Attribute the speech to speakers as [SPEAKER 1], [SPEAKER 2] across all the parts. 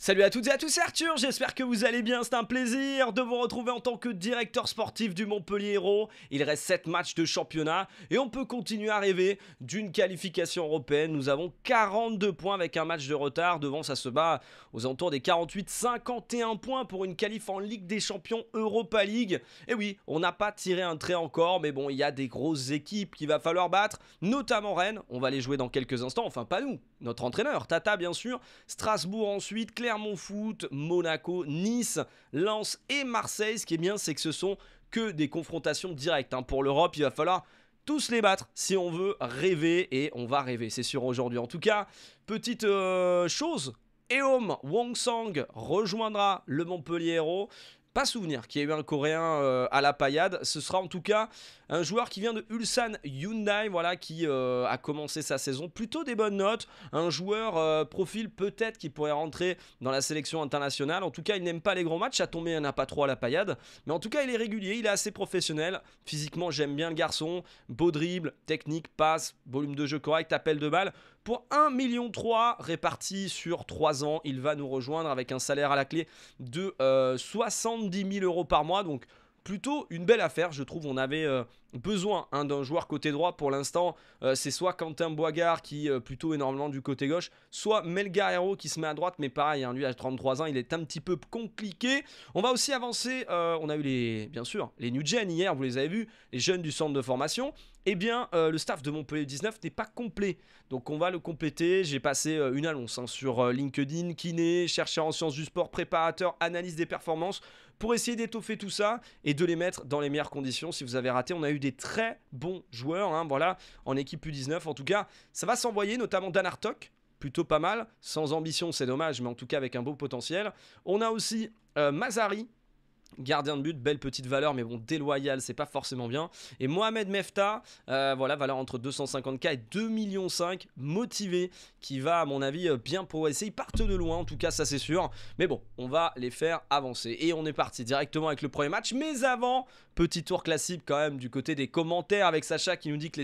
[SPEAKER 1] Salut à toutes et à tous, Arthur, j'espère que vous allez bien, c'est un plaisir de vous retrouver en tant que directeur sportif du Montpellier Hérault. Il reste 7 matchs de championnat et on peut continuer à rêver d'une qualification européenne. Nous avons 42 points avec un match de retard, devant ça se bat aux alentours des 48, 51 points pour une qualif en Ligue des Champions Europa League. Et eh oui, on n'a pas tiré un trait encore, mais bon, il y a des grosses équipes qu'il va falloir battre, notamment Rennes, on va les jouer dans quelques instants, enfin pas nous, notre entraîneur, Tata bien sûr, Strasbourg ensuite, mon Foot, Monaco, Nice, Lens et Marseille. Ce qui est bien, c'est que ce sont que des confrontations directes. Hein. Pour l'Europe, il va falloir tous les battre si on veut rêver et on va rêver, c'est sûr aujourd'hui. En tout cas, petite euh, chose, Eom Wong Sang rejoindra le Montpellier pas souvenir qu'il y ait eu un Coréen euh, à la paillade. Ce sera en tout cas un joueur qui vient de Ulsan Hyundai, voilà, qui euh, a commencé sa saison plutôt des bonnes notes. Un joueur euh, profil peut-être qui pourrait rentrer dans la sélection internationale. En tout cas, il n'aime pas les grands matchs. À tomber, il n'a pas trop à la paillade. Mais en tout cas, il est régulier, il est assez professionnel. Physiquement, j'aime bien le garçon. Beau dribble, technique, passe, volume de jeu correct, appel de balle. Pour 1,3 million réparti sur 3 ans, il va nous rejoindre avec un salaire à la clé de 70 euh, 000 euros par mois. Donc plutôt une belle affaire, je trouve. On avait euh, besoin hein, d'un joueur côté droit pour l'instant. Euh, c'est soit Quentin Boigard qui est euh, plutôt énormément du côté gauche, soit Melgarero qui se met à droite, mais pareil, un hein, lui à 33 ans, il est un petit peu compliqué. On va aussi avancer. on a eu les, bien sûr, les New Gen hier, vous les avez vus, les jeunes du centre de formation. Eh bien, le staff de Montpellier 19 n'est pas complet. Donc on va le compléter. J'ai passé une annonce hein, sur LinkedIn, kiné, chercheur en sciences du sport, préparateur, analyse des performances pour essayer d'étoffer tout ça et de les mettre dans les meilleures conditions. Si vous avez raté, on a eu des très bons joueurs, hein, voilà, en équipe U19. En tout cas, ça va s'envoyer, notamment Dan Artok, plutôt pas mal. Sans ambition, c'est dommage, mais en tout cas avec un beau potentiel. On a aussi euh, Mazari, Gardien de but, belle petite valeur, mais bon, déloyal, c'est pas forcément bien. Et Mohamed Mefta, euh, voilà, valeur entre 250K et 2,5 millions, motivé, qui va, à mon avis, euh, bien progresser. Ils partent de loin, en tout cas, ça c'est sûr. Mais bon, on va les faire avancer. Et on est parti directement avec le premier match. Mais avant, Petit tour classique quand même du côté des commentaires avec Sacha qui nous dit que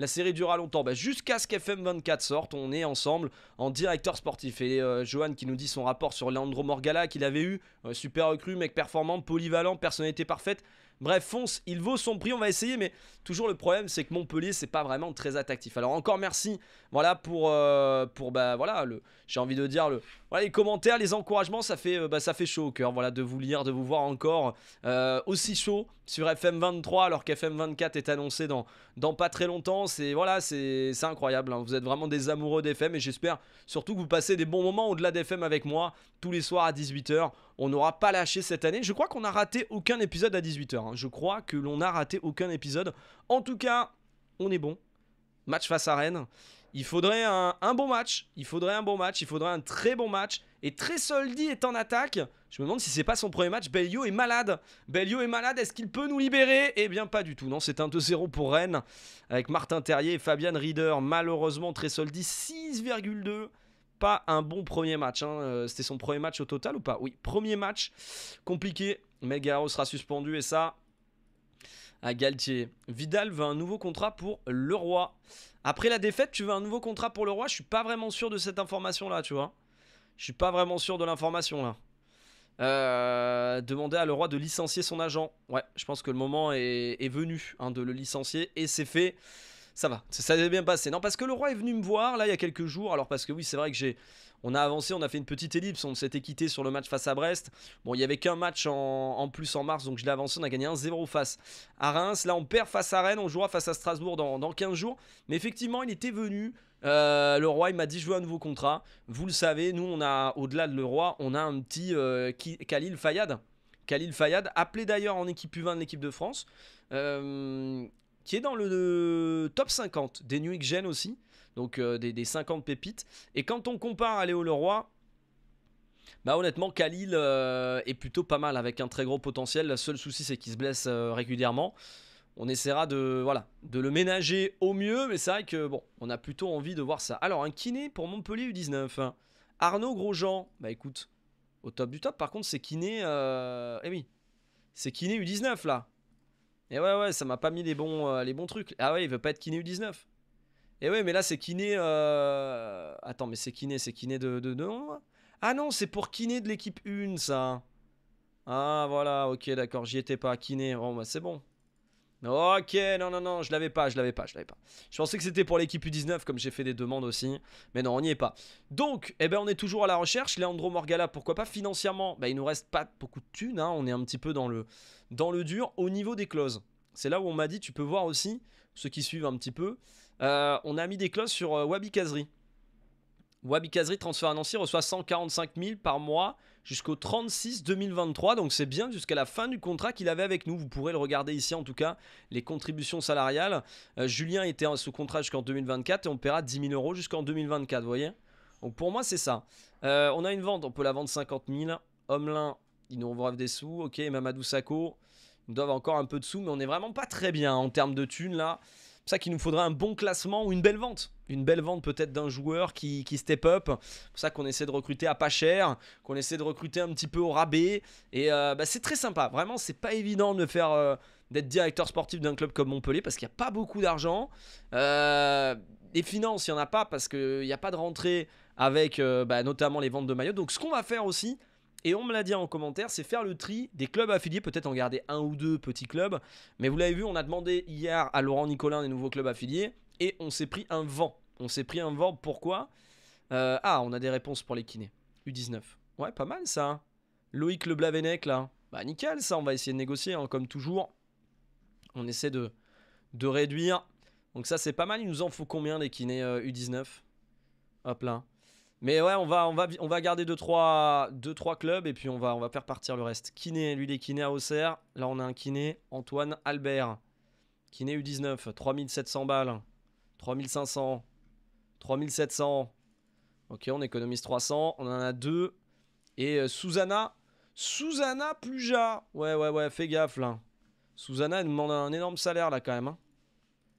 [SPEAKER 1] la série durera longtemps. Bah, jusqu'à ce qu'FM24 sorte, on est ensemble en directeur sportif. Et euh, Johan qui nous dit son rapport sur Leandro Morgala qu'il avait eu. Euh, super recru, mec performant, polyvalent, personnalité parfaite. Bref, fonce, il vaut son prix, on va essayer, mais toujours le problème c'est que Montpellier c'est pas vraiment très attractif. Alors encore merci, voilà pour, euh, pour bah voilà, j'ai envie de dire le, les commentaires, les encouragements, ça fait, euh, bah, ça fait chaud au cœur. Voilà de vous lire, de vous voir encore euh, aussi chaud sur FM23 alors qu'FM24 est annoncé dans, dans pas très longtemps. C'est voilà, c'est incroyable. Hein. Vous êtes vraiment des amoureux d'FM et j'espère surtout que vous passez des bons moments au-delà d'FM avec moi tous les soirs à 18h. On n'aura pas lâché cette année. Je crois qu'on n'a raté aucun épisode à 18h. Hein. Je crois que l'on a raté aucun épisode. En tout cas, on est bon. Match face à Rennes il faudrait un, bon match. Il faudrait un bon match. Il faudrait un très bon match. Et très est en attaque. Je me demande si c'est pas son premier match. Belio est malade. Belio est malade. Est-ce qu'il peut nous libérer Eh bien, pas du tout. Non, c'est un 2-0 pour Rennes. Avec Martin Terrier et Fabian Rieder. Malheureusement, très 6,2. Pas un bon premier match. Hein. Euh, c'était son premier match au total ou pas Oui, premier match compliqué. Megaro sera suspendu et ça, à Galtier. Vidal veut un nouveau contrat pour Leroy. Après la défaite, tu veux un nouveau contrat pour le roi Je suis pas vraiment sûr de cette information-là, tu vois. Je suis pas vraiment sûr de l'information, là. Euh, demander à le roi de licencier son agent. Ouais, je pense que le moment est, venu hein, de le licencier et c'est fait ça va, ça, s'est bien passé. Non, parce que le roi est venu me voir là il y a quelques jours. Alors parce que oui, c'est vrai que j'ai, on a avancé, on a fait une petite ellipse, on s'était quitté sur le match face à Brest. Bon, il y avait qu'un match en, plus en mars, donc je l'ai avancé. On a gagné 1-0 face à Reims. Là, on perd face à Rennes, on jouera face à Strasbourg dans, 15 jours. Mais effectivement, il était venu. Euh, le roi, il m'a dit je veux un nouveau contrat. Vous le savez, nous on a au-delà de le roi, on a un petit euh, Khalil Fayad. Khalil Fayad, appelé d'ailleurs en équipe U20 de l'équipe de France. Euh, qui est dans le, euh, top 50 des New Gen aussi, donc euh, des, 50 pépites. Et quand on compare à Léo Leroy, bah honnêtement, Khalil euh, est plutôt pas mal avec un très gros potentiel. Le seul souci, c'est qu'il se blesse régulièrement. On essaiera de, voilà, de le ménager au mieux, mais c'est vrai que bon, on a plutôt envie de voir ça. Alors, un kiné pour Montpellier U19. Hein. Arnaud Grosjean, bah écoute, au top du top. Par contre, c'est kiné. Eh oui, c'est kiné U19 là. Et ouais, ouais, ça m'a pas mis les bons, euh, les bons trucs. Ah ouais, il veut pas être kiné U19. Et ouais, mais là, c'est kiné. Euh, attends, mais c'est kiné, c'est kiné de, de, de... Ah non, c'est pour kiné de l'équipe 1, ça. Ah voilà, ok, d'accord, j'y étais pas. Kiné, bon, oh, bah, c'est bon. Ok, non, non, non, je l'avais pas, je l'avais pas, je l'avais pas. Je pensais que c'était pour l'équipe U19, comme j'ai fait des demandes aussi. Mais non, on n'y est pas. Donc, eh ben, on est toujours à la recherche. Leandro Morgala, pourquoi pas Financièrement, Il bah, il nous reste pas beaucoup de thunes. Hein. On est un petit peu dans le, dans le dur au niveau des clauses. C'est là où on m'a dit, tu peux voir aussi, ceux qui suivent un petit peu, euh, on a mis des clauses sur euh, Wabi Kazri. Wabi Kazri, transfert annoncé, reçoit 145 000 par mois jusqu'au 36 2023. Donc c'est bien jusqu'à la fin du contrat qu'il avait avec nous. Vous pourrez le regarder ici en tout cas, les contributions salariales. Euh, Julien était sous contrat jusqu'en 2024 et on paiera 10 000 euros jusqu'en 2024, vous voyez Donc pour moi c'est ça. Euh, on a une vente, on peut la vendre 50 000. Homelin, ils nous envoient des sous. Ok, Mamadou Sako, ils doivent encore un peu de sous, mais on n'est vraiment pas très bien en termes de thunes là pour ça qu'il nous faudrait un bon classement ou une belle vente. Une belle vente peut-être d'un joueur qui, step up. C'est pour ça qu'on essaie de recruter à pas cher, qu'on essaie de recruter un petit peu au rabais. Et euh, bah, c'est très sympa. Vraiment, c'est pas évident de faire euh, d'être directeur sportif d'un club comme Montpellier parce qu'il n'y a pas beaucoup d'argent. Et euh, les finances, il n'y en a pas parce qu'il n'y a pas de rentrée avec bah, notamment les ventes de maillots. Donc ce qu'on va faire aussi, et on me l'a dit en commentaire, c'est faire le tri des clubs affiliés, peut-être en garder un ou deux petits clubs. Mais vous l'avez vu, on a demandé hier à Laurent Nicolin des nouveaux clubs affiliés, et on s'est pris un vent. On s'est pris un vent, pourquoi euh, Ah, on a des réponses pour les kinés. U19. Ouais, pas mal ça. Hein. Loïc le blavénec là. Bah nickel ça, on va essayer de négocier, hein. comme toujours. On essaie de, de réduire. Donc ça c'est pas mal, il nous en faut combien les kinés U19 euh, Hop là. Mais ouais, on va, on va, on va garder 2-3 trois, clubs et puis on va, on va faire partir le reste. Kiné, lui, il est kiné à Auxerre. Là, on a un kiné, Antoine Albert. Kiné U19, 3700 balles. 3500. 3700. Ok, on économise 300. On en a deux. Et euh, Susanna. Susanna Pluja. Ouais, ouais, ouais, fais gaffe là. Susanna, elle demande un énorme salaire là quand même.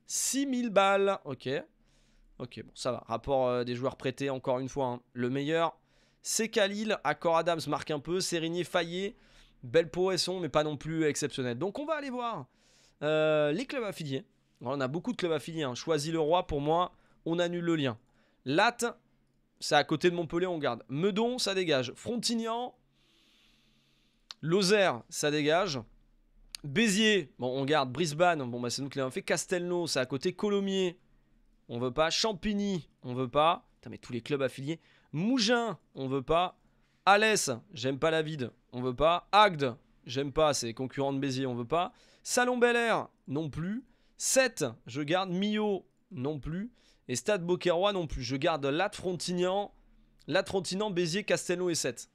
[SPEAKER 1] 6000 hein. balles. Ok. Ok, bon, ça va. Rapport euh, des joueurs prêtés, encore une fois. Hein. Le meilleur, c'est Khalil. accord Adams marque un peu. Sérigné faillé. Belle progression, mais pas non plus exceptionnelle. Donc, on va aller voir euh, les clubs affiliés. on a beaucoup de clubs affiliés. Hein. Choisis le roi, pour moi, on annule le lien. Latte, c'est à côté de Montpellier, on garde. Meudon, ça dégage. Frontignan, Lozère, ça dégage. Béziers, bon, on garde. Brisbane, bon, bah, c'est nous qui l'avons fait. Castelnau, c'est à côté. Colomiers, on veut pas. Champigny, on veut pas. Putain, mais tous les clubs affiliés. Mougin, on veut pas. Alès, j'aime pas la vide, on veut pas. Agde, j'aime pas, c'est concurrent de Béziers, on veut pas. Salon Bel Air, non plus. 7, je garde Mio, non plus. Et Stade Boquerois, non plus. Je garde Lat Frontignan, Lat Frontignan, Béziers, Castelnau et 7.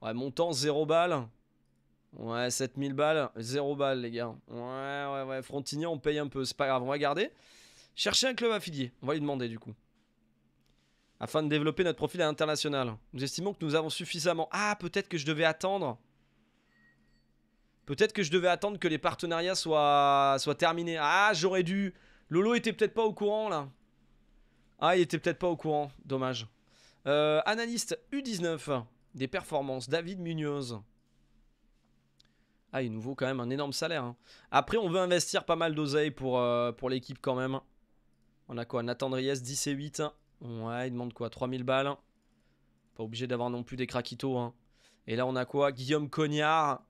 [SPEAKER 1] Ouais, montant 0 balles. Ouais, 7000 balles, 0 balles, les gars. Ouais, ouais, ouais. Frontignan, on paye un peu, c'est pas grave, on va garder. Cherchez un club affilié. On va lui demander du coup. Afin de développer notre profil à l'international. Nous estimons que nous avons suffisamment... Ah, peut-être que je devais attendre. Peut-être que je devais attendre que les partenariats soient, terminés. Ah, j'aurais dû... Lolo était peut-être pas au courant, là. Ah, il était peut-être pas au courant. Dommage. Euh, analyste U19 des performances. David Munoz. Ah, il nous vaut quand même un énorme salaire. Hein. Après, on veut investir pas mal d'oseille pour, euh, pour l'équipe quand même. On a quoi Nathan Dries, 10 et 8. Hein. Ouais, il demande quoi 3000 balles. Hein. Pas obligé d'avoir non plus des craquitos. Hein. Et là, on a quoi Guillaume Cognard.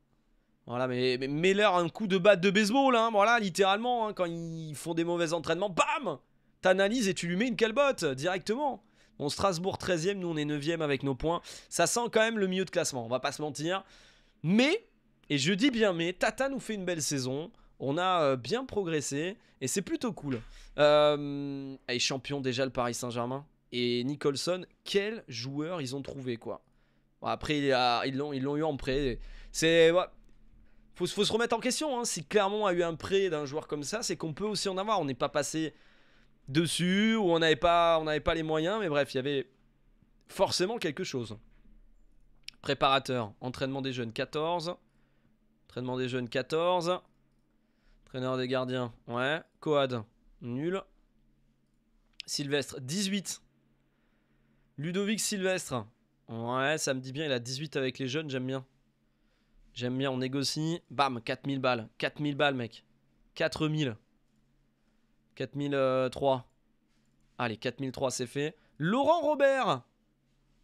[SPEAKER 1] Voilà, mais, mais, leur un coup de batte de baseball. Hein. Voilà, littéralement, quand ils font des mauvais entraînements, bam T'analyses et tu lui mets une calbotte directement. Bon, Strasbourg 13 e nous on est 9 e avec nos points. Ça sent quand même le milieu de classement, on va pas se mentir. Mais, et je dis bien mais, Tata nous fait une belle saison on a euh, bien progressé et c'est plutôt cool. Euh, champion déjà le Paris Saint-Germain. Et Nicholson, quel joueur ils ont trouvé quoi. après, ils l'ont ils eu en prêt. C'est. faut, se remettre en question. Hein. Si Clermont a eu un prêt d'un joueur comme ça, c'est qu'on peut aussi en avoir. On n'est pas passé dessus ou on n'avait pas, on pas les moyens. Mais bref, il y avait forcément quelque chose. Préparateur, entraînement des jeunes 14. Entraînement des jeunes 14. Traîneur des gardiens. Ouais. Coad. Nul. Sylvestre. 18. Ludovic Sylvestre. Ouais, ça me dit bien. Il a 18 avec les jeunes. J'aime bien. J'aime bien. On négocie. Bam. 4000 balles. 4000 balles, mec. 4000. 4003. Euh, Allez, 4003, c'est fait. Laurent Robert.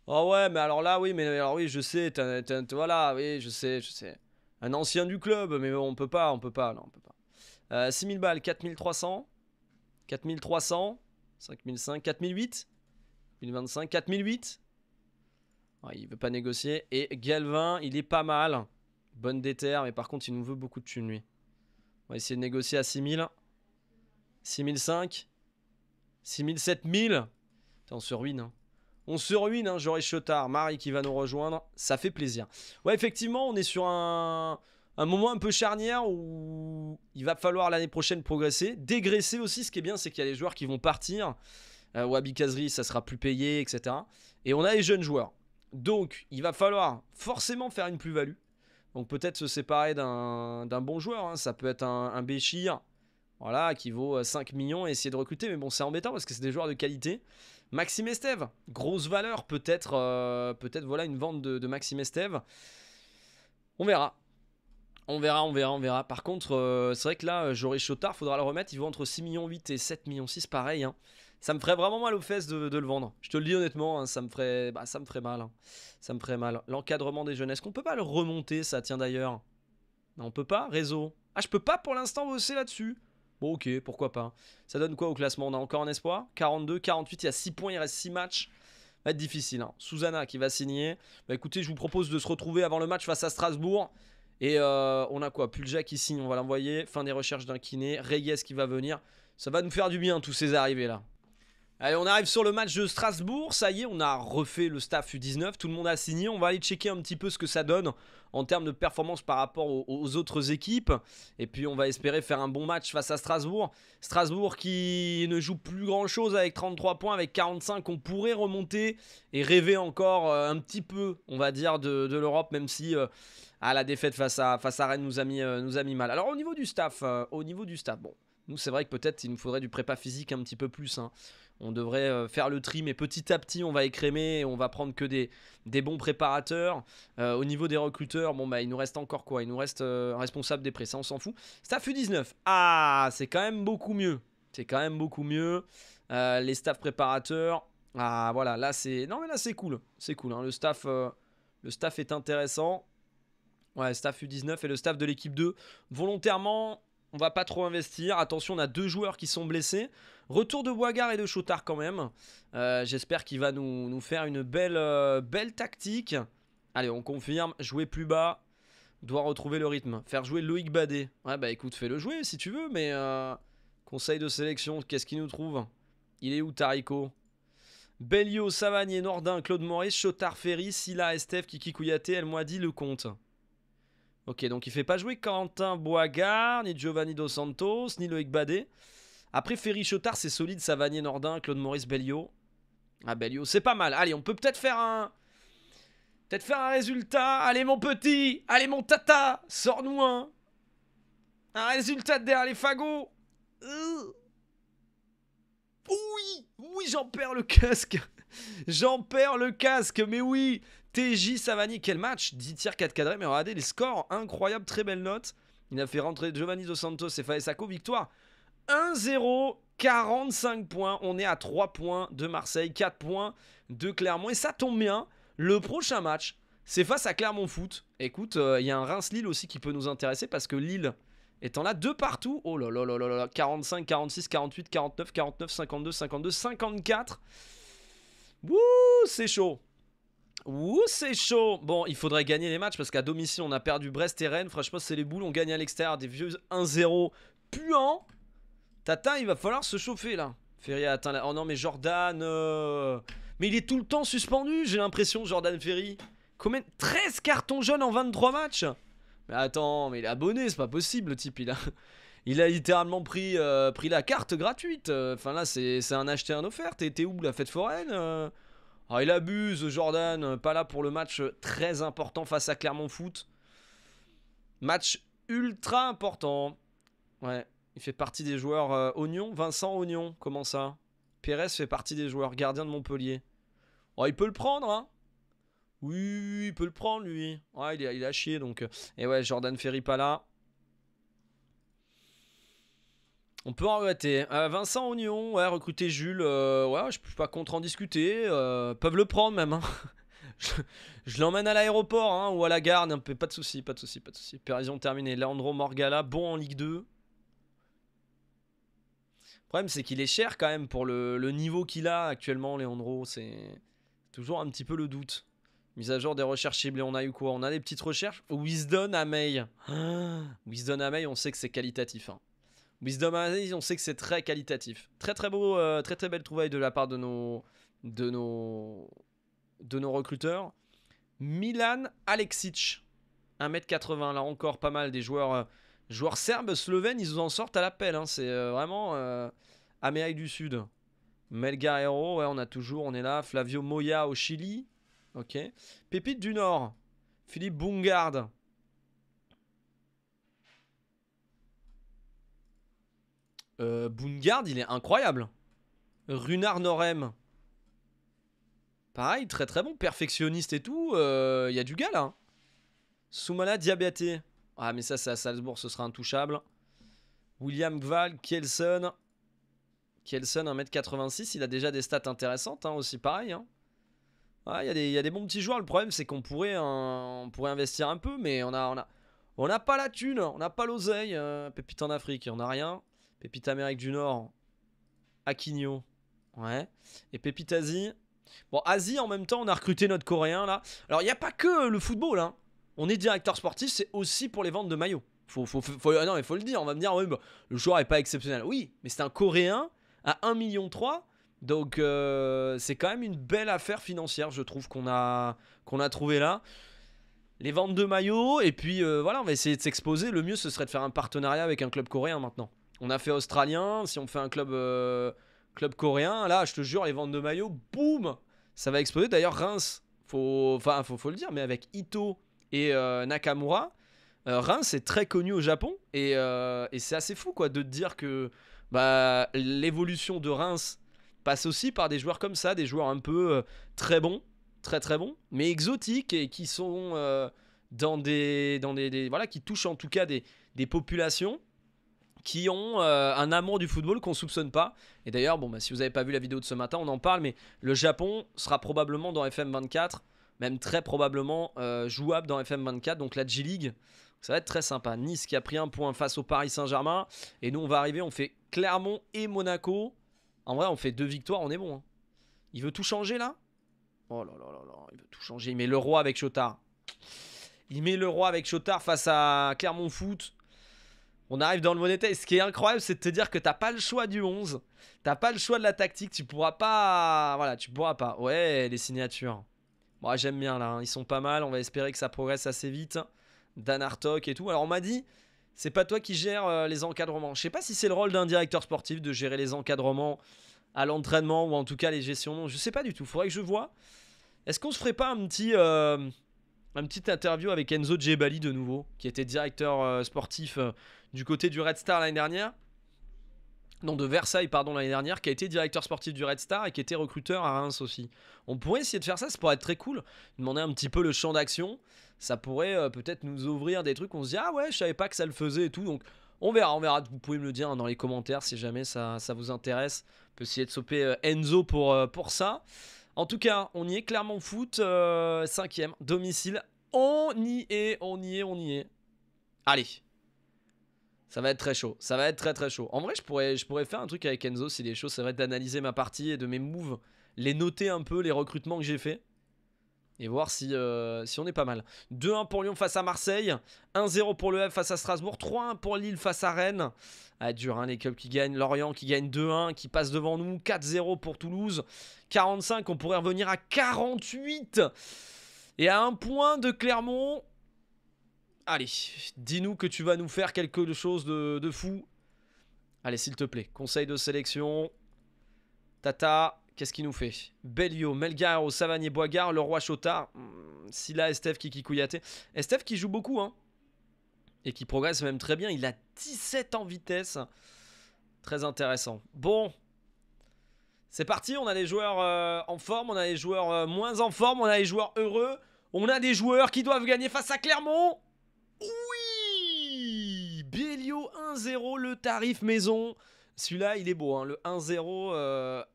[SPEAKER 1] Oh ouais, mais alors là, oui, mais alors oui, je sais, voilà, oui, je sais, je sais. Un ancien du club, mais on peut pas, on peut pas, non, on peut pas. 6000 euh, balles, 4300. 4300. 5005, 4008. 1025, 4008. Oh, il veut pas négocier. Et Galvin, il est pas mal. Bonne déterre, mais par contre, il nous veut beaucoup de thunes, lui. On va essayer de négocier à 6000. 6005. 6000, on se ruine. Hein. On se ruine, hein, Joris Chotard. Marie qui va nous rejoindre. Ça fait plaisir. Ouais, effectivement, on est sur un un moment un peu charnière où il va falloir l'année prochaine progresser, dégraisser aussi. Ce qui est bien, c'est qu'il y a les joueurs qui vont partir. Euh, Wabi Kazri, ça sera plus payé, etc. Et on a les jeunes joueurs. Donc, il va falloir forcément faire une plus-value. Donc, peut-être se séparer d'un bon joueur. Hein. Ça peut être un, Béchir, voilà, qui vaut 5 euh, millions et essayer de recruter. Mais bon, c'est embêtant parce que c'est des joueurs de qualité. Maxime Estève, grosse valeur. Peut-être euh, peut-être voilà une vente de, de Maxime Estève. On verra. On verra, on verra, on verra. Par contre, euh, c'est vrai que là, euh, j'aurais Chotard, faudra le remettre. Il vaut entre 6 millions 8 et 7 millions 6, pareil. Hein. Ça me ferait vraiment mal aux fesses de, le vendre. Je te le dis honnêtement, hein, ça me ferait, bah, ça me ferait mal. Hein. Ça me ferait mal. L'encadrement des jeunes, qu'on peut pas le remonter, ça tient d'ailleurs. Non, on peut pas, réseau. Ah, je peux pas pour l'instant bosser là-dessus. Bon, ok, pourquoi pas. Ça donne quoi au classement On a encore un espoir 42, 48, il y a 6 points, il reste 6 matchs va être difficile. Hein. Susanna qui va signer. Bah écoutez, je vous propose de se retrouver avant le match face à Strasbourg. Et euh, on a quoi Pulja qui signe, on va l'envoyer. Fin des recherches d'un kiné. Reyes qui va venir. Ça va nous faire du bien, tous ces arrivées-là. Allez, on arrive sur le match de Strasbourg. Ça y est, on a refait le staff U19. Tout le monde a signé. On va aller checker un petit peu ce que ça donne en termes de performance par rapport aux, autres équipes. Et puis, on va espérer faire un bon match face à Strasbourg. Strasbourg qui ne joue plus grand-chose avec 33 points. Avec 45, on pourrait remonter et rêver encore euh, un petit peu, on va dire, de, l'Europe, même si... Euh, ah, la défaite face à, face à Rennes nous a, mis, euh, nous mal. Alors, au niveau du staff, euh, au niveau du staff, bon, nous, c'est vrai que peut-être il nous faudrait du prépa physique un petit peu plus. Hein. On devrait euh, faire le tri, mais petit à petit, on va écrémer et on va prendre que des, des bons préparateurs. au niveau des recruteurs, bon, bah, il nous reste encore quoi Il nous reste responsable des prêts, ça, on s'en fout. Staff U19. Ah, c'est quand même beaucoup mieux. C'est quand même beaucoup mieux. les staff préparateurs. Ah, voilà, là, c'est. Non, mais là, c'est cool. C'est cool. Hein. Le, staff, le staff est intéressant. Ouais, staff U19 et le staff de l'équipe 2. Volontairement, on va pas trop investir. Attention, on a deux joueurs qui sont blessés. Retour de Boigard et de Chotard quand même. Euh, j'espère qu'il va nous, faire une belle, euh, belle tactique. Allez, on confirme. Jouer plus bas. Doit retrouver le rythme. Faire jouer Loïc Badet. Ouais, bah écoute, fais-le jouer si tu veux, mais... Euh, conseil de sélection, qu'est-ce qu'il nous trouve Il est où, Tarico Bellio, Savanier, Nordin, Claude Maurice, Chotard, Ferry, Silla, Estef, elle Kouyaté, dit le compte. Ok, donc il fait pas jouer Quentin Boigard, ni Giovanni Dos Santos, ni Loïc Badé. Après, Ferry Chotard, c'est solide, Savanier Nordin, Claude Maurice Belliot. Ah, Belliot, c'est pas mal. Allez, on peut peut-être faire un... Peut-être faire un résultat. Allez, mon petit Allez, mon tata Sors-nous un Un résultat derrière les fagots euh. Oui Oui, j'en perds le casque J'en perds le casque, mais oui TJ Savani, quel match 10 tirs, 4 cadrés, mais regardez les scores, incroyable, très belle note. Il a fait rentrer Giovanni Dos Santos et Faesaco. victoire 1-0, 45 points, on est à 3 points de Marseille, 4 points de Clermont, et ça tombe bien, le prochain match, c'est face à Clermont Foot. Écoute, euh, il y a un Reims-Lille aussi qui peut nous intéresser, parce que Lille étant là, de partout, oh là là là là là, 45, 46, 48, 49, 49, 52, 52, 54, Wouh, c'est chaud Ouh, c'est chaud Bon, il faudrait gagner les matchs parce qu'à domicile, on a perdu Brest et Rennes. Franchement, c'est les boules. On gagne à l'extérieur des vieux 1-0 puants. Tata, il va falloir se chauffer, là. Ferry a atteint la... Oh non, mais Jordan... Euh, mais il est tout le temps suspendu, j'ai l'impression, Jordan Ferry. Combien 13 cartons jaunes en 23 matchs Mais attends, mais il est abonné, c'est pas possible, le type. Il a, il a littéralement pris, euh, pris la carte gratuite. Enfin, là, c'est un acheté, un offert. T'es où, la fête foraine euh ah, il abuse, Jordan. Pas là pour le match très important face à Clermont Foot. Match ultra important. Ouais, il fait partie des joueurs euh, Oignon. Vincent Oignon, comment ça Pérez fait partie des joueurs gardiens de Montpellier. Oh, il peut le prendre, hein oui, il peut le prendre, lui. Ouais, il a, il chié, donc. Euh, et ouais, Jordan Ferry pas là. On peut en regretter. Euh, Vincent Oignon, ouais, recruter Jules, euh, ouais, je peux pas contre en discuter. Euh, peuvent le prendre même. Hein. je, l'emmène à l'aéroport hein, ou à la gare, pas de souci, pas de souci, pas de souci. Périson terminée. Leandro Morgala, bon en Ligue 2. Le problème, c'est qu'il est cher quand même pour le, niveau qu'il a actuellement, Leandro. C'est toujours un petit peu le doute. Mise à jour des recherches ciblées, on a eu quoi On a des petites recherches. Wisdom à May. Amey, on sait que c'est qualitatif. Hein. Wisdom on sait que c'est très qualitatif. Très très beau, euh, très très belle trouvaille de la part de nos, de nos, de nos recruteurs. Milan Aleksic, 1m80, là encore pas mal des joueurs, euh, joueurs serbes, slovènes, ils en sortent à l'appel. Hein, c'est euh, vraiment Amérique du Sud. Melgarero, on a toujours, on est là. Flavio Moya au Chili, ok. Pépite du Nord, Philippe Bungard, Euh, il est incroyable. Runar Norem. Pareil, très très bon. Perfectionniste et tout. Euh, il y a du gars là. Hein. Soumala Diabaté. Ah, mais ça, c'est à Salzbourg, ce sera intouchable. William Gval, Kelson. Kelson, 1m86, il a déjà des stats intéressantes, hein, aussi pareil. Hein. Ah, il, y a des, bons petits joueurs. Le problème, c'est qu'on pourrait, pourrait investir un peu, mais on a, n'a pas la thune, on n'a pas l'oseille, euh, pépite en Afrique, on n'a rien. Pépite Amérique du Nord, Aquino, Ouais. Et Pépite Asie. Bon, Asie, en même temps, on a recruté notre Coréen, là. Alors, il n'y a pas que le football, hein. On est directeur sportif, c'est aussi pour les ventes de maillots. Faut, faut, il faut le dire. On va me dire, le joueur n'est pas exceptionnel. Oui, mais c'est un Coréen à 1,3 million. Donc, euh, c'est quand même une belle affaire financière, je trouve, qu'on a, qu'on a trouvé là les ventes de maillots. Et puis euh, voilà, on va essayer de s'exposer. Le mieux, ce serait de faire un partenariat avec un club coréen maintenant. On a fait australien. Si on fait un club, euh, club coréen, là, je te jure, les ventes de maillots, boum Ça va exploser. D'ailleurs, Reims, faut, faut, le dire, mais avec Ito et euh, Nakamura, euh, Reims est très connu au Japon. Et, c'est assez fou, quoi, de te dire que bah, l'évolution de Reims passe aussi par des joueurs comme ça, des joueurs un peu très bons, très très bons, mais exotiques et qui sont dans des, dans voilà qui touchent en tout cas des populations qui ont euh, un amour du football qu'on soupçonne pas. Et d'ailleurs, bon, bah, si vous n'avez pas vu la vidéo de ce matin, on en parle, mais le Japon sera probablement dans FM24, même très probablement euh, jouable dans FM24, donc la G-League. Ça va être très sympa. Nice qui a pris un point face au Paris Saint-Germain. Et nous, on va arriver, on fait Clermont et Monaco. En vrai, on fait deux victoires, on est bon. Hein. Il veut tout changer là Oh là là là là, il veut tout changer. Il met le roi avec Chotard. Il met le roi avec Chotard face à Clermont Foot. On arrive dans le monétaire. Ce qui est incroyable, c'est de te dire que t'as pas le choix du 11. T'as pas le choix de la tactique. Tu pourras pas... Voilà, tu pourras pas. Ouais, les signatures. Moi, j'aime bien, là. Hein. Ils sont pas mal. On va espérer que ça progresse assez vite. Dan Artok et tout. Alors, on m'a dit... C'est pas toi qui gères euh, les encadrements. Je sais pas si c'est le rôle d'un directeur sportif de gérer les encadrements à l'entraînement ou en tout cas les gestions. Je sais pas du tout. Faudrait que je vois. Est-ce qu'on se ferait pas un petit, euh, un petit interview avec Enzo Djebali de nouveau, qui était directeur euh, sportif du côté du Red Star l'année dernière. Non, de Versailles, pardon, l'année dernière, qui a été directeur sportif du Red Star et qui était recruteur à Reims aussi. On pourrait essayer de faire ça, ça pourrait être très cool. Demander un petit peu le champ d'action, ça pourrait euh, peut-être nous ouvrir des trucs. On se dit, ah ouais, je savais pas que ça le faisait et tout. Donc, on verra, on verra. Vous pouvez me le dire hein, dans les commentaires si jamais ça, vous intéresse. On peut essayer de sauper euh, Enzo pour, euh, pour ça. En tout cas, on y est clairement foot. cinquième, domicile. On y est, on y est, on y est. Allez, ça va être très chaud. Ça va être très très chaud. En vrai, je pourrais, je pourrais faire un truc avec Enzo si les choses, c'est vrai, d'analyser ma partie et de mes moves, les noter un peu, les recrutements que j'ai faits, Et voir si, euh, si on est pas mal. 2-1 pour Lyon face à Marseille. 1-0 pour le F face à Strasbourg. 3-1 pour Lille face à Rennes. Ah, dur, hein, les clubs qui gagnent. Lorient qui gagne 2-1, qui passe devant nous. 4-0 pour Toulouse. 45, on pourrait revenir à 48. Et à un point de Clermont. Allez, dis-nous que tu vas nous faire quelque chose de, fou. Allez, s'il te plaît, conseil de sélection. Tata, qu'est-ce qu'il nous fait Belio, Melgaro, Savanier, Boigard, Leroy Chotard, Chota. Hmm, Estef, Kiki Kouyaté. Estef qui joue beaucoup, hein Et qui progresse même très bien. Il a 17 en vitesse. Très intéressant. Bon. C'est parti, on a des joueurs euh, en forme, on a des joueurs euh, moins en forme, on a des joueurs heureux, on a des joueurs qui doivent gagner face à Clermont. Oui Bélio 1-0, le tarif maison. Celui-là, il est beau. Hein, le 1-0,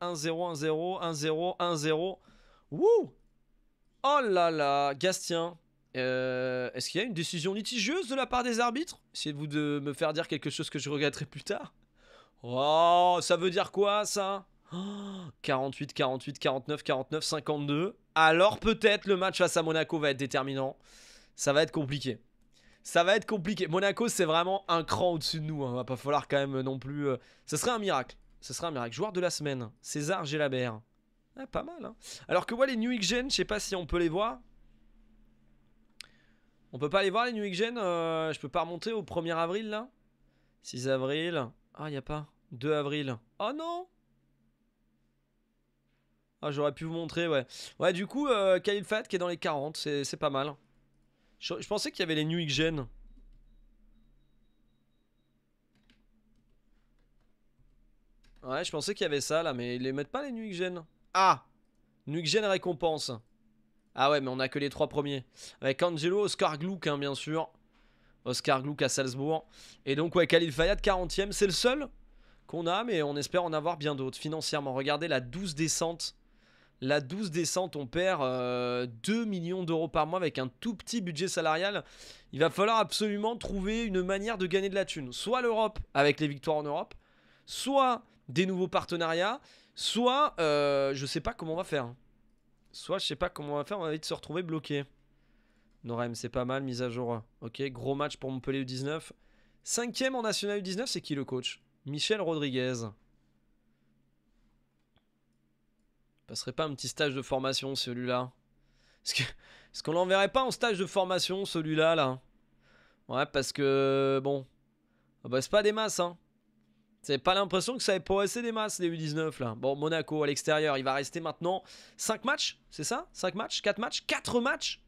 [SPEAKER 1] 1-0, 1-0, 1-0, 1-0. Wouh Oh là là, Gastien. Euh, est-ce qu'il y a une décision litigieuse de la part des arbitres Essayez-vous de me faire dire quelque chose que je regretterai plus tard. Oh, ça veut dire quoi ça 48, 48, 49, 49, 52. Alors peut-être le match face à Monaco va être déterminant. Ça va être compliqué ça va être compliqué. Monaco, c'est vraiment un cran au-dessus de nous. On hein. Va pas falloir quand même non plus. Euh, ce serait un miracle. Ce serait un miracle. Joueur de la semaine, César Gelabert. Ah, pas mal. Hein. Alors que ouais, les New Gen, je sais pas si on peut les voir. On peut pas les voir les New Gen. Je euh, je peux pas remonter au 1er avril là. 6 avril. Ah, il n'y a pas. 2 avril. Oh non Ah, j'aurais pu vous montrer, ouais. Ouais, du coup, euh, qui est dans les 40, c'est pas mal. Je, pensais qu'il y avait les New Gen. Ouais, je pensais qu'il y avait ça là, mais ils les mettent pas les New Gen. Ah New récompense. Ah ouais, mais on a que les trois premiers. Avec Angelo, Oscar Gluck, hein, bien sûr. Oscar Gluck à Salzbourg. Et donc, ouais, Khalil Fayad, 40ème. C'est le seul qu'on a, mais on espère en avoir bien d'autres. Financièrement, regardez la douce descente la 12 descente, on perd 2 euh, millions d'euros par mois avec un tout petit budget salarial. Il va falloir absolument trouver une manière de gagner de la thune. Soit l'Europe avec les victoires en Europe, soit des nouveaux partenariats, soit je euh, je sais pas comment on va faire. Hein. Soit je sais pas comment on va faire, on va de se retrouver bloqué. Norem, c'est pas mal, mise à jour. Ok, gros match pour Montpellier U19. Cinquième en National U19, c'est qui le coach Michel Rodriguez. passerait pas un petit stage de formation celui-là Est-ce qu'on l'enverrait pas en stage de formation celui-là là, Ouais parce que bon, bah, c'est pas des masses hein. C'est pas l'impression que ça ait progressé des masses les U19 là. Bon Monaco à l'extérieur, il va rester maintenant 5 matchs, c'est ça 5 matchs 4 matchs 4 matchs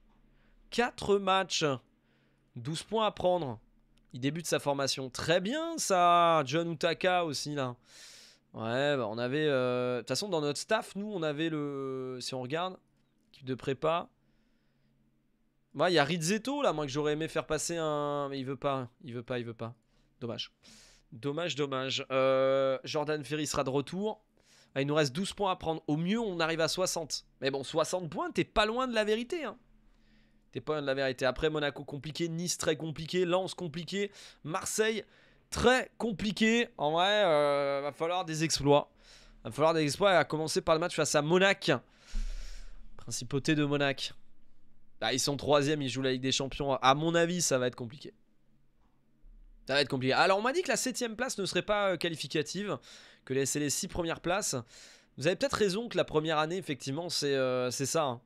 [SPEAKER 1] 4 matchs 12 points à prendre. Il débute sa formation. Très bien ça John Utaka aussi là. Ouais, bah, on avait. Euh, de toute façon, dans notre staff, nous, on avait le. Si on regarde, équipe de prépa. Ouais, il y a Rizzetto là, moi que j'aurais aimé faire passer un. Mais il veut pas, il veut pas, il veut pas. Dommage. Dommage, dommage. Euh, Jordan Ferry sera de retour. Ah, il nous reste 12 points à prendre. Au mieux, on arrive à 60. Mais bon, 60 points, t'es pas loin de la vérité. Hein. T'es pas loin de la vérité. Après, Monaco compliqué, Nice très compliqué, Lens compliqué, Marseille très compliqué. En vrai, il euh, va falloir des exploits. Va falloir des exploits, à commencer par le match face à Monac. Principauté de Monac. ils sont troisième, ils jouent la Ligue des Champions. À mon avis, ça va être compliqué. Ça va être compliqué. Alors, on m'a dit que la septième place ne serait pas euh, qualificative, que c'est les six premières places. Vous avez peut-être raison que la première année, effectivement, c'est euh, c'est ça. Hein.